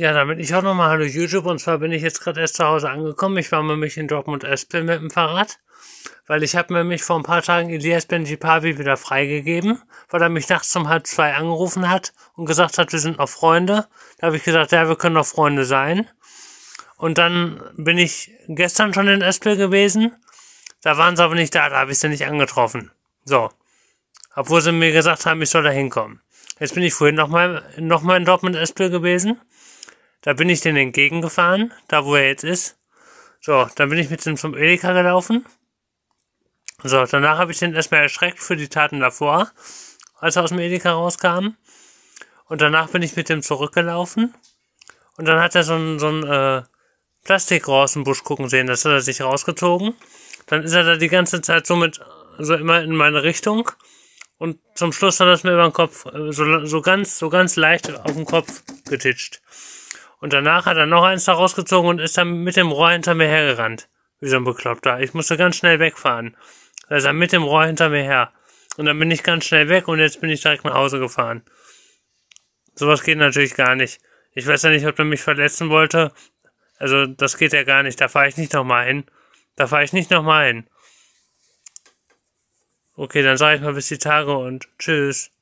Ja, damit ich auch nochmal Hallo YouTube. Und zwar bin ich jetzt gerade erst zu Hause angekommen. Ich war nämlich in Dortmund Espel mit dem Fahrrad. Weil ich habe nämlich vor ein paar Tagen Elias Benji Pavi wieder freigegeben, weil er mich nachts um halb zwei angerufen hat und gesagt hat, wir sind noch Freunde. Da habe ich gesagt, ja, wir können noch Freunde sein. Und dann bin ich gestern schon in Espel gewesen. Da waren sie aber nicht da, da habe ich sie nicht angetroffen. So. Obwohl sie mir gesagt haben, ich soll da hinkommen. Jetzt bin ich vorhin nochmal noch mal in Dortmund Espel gewesen da bin ich den entgegengefahren, da wo er jetzt ist. So, dann bin ich mit dem zum Edeka gelaufen. So, danach habe ich den erstmal erschreckt für die Taten davor, als er aus dem Edeka rauskam. Und danach bin ich mit dem zurückgelaufen. Und dann hat er so ein, so ein äh, Plastikrohr aus dem Busch gucken sehen. Das hat er sich rausgezogen. Dann ist er da die ganze Zeit so mit, so immer in meine Richtung. Und zum Schluss hat er es mir über den Kopf, äh, so, so ganz, so ganz leicht auf den Kopf getitscht. Und danach hat er noch eins da rausgezogen und ist dann mit dem Rohr hinter mir hergerannt. Wie so ein Bekloppter. Ich musste ganz schnell wegfahren. Da ist er mit dem Rohr hinter mir her. Und dann bin ich ganz schnell weg und jetzt bin ich direkt nach Hause gefahren. Sowas geht natürlich gar nicht. Ich weiß ja nicht, ob er mich verletzen wollte. Also, das geht ja gar nicht. Da fahre ich nicht nochmal hin. Da fahre ich nicht nochmal hin. Okay, dann sage ich mal bis die Tage und tschüss.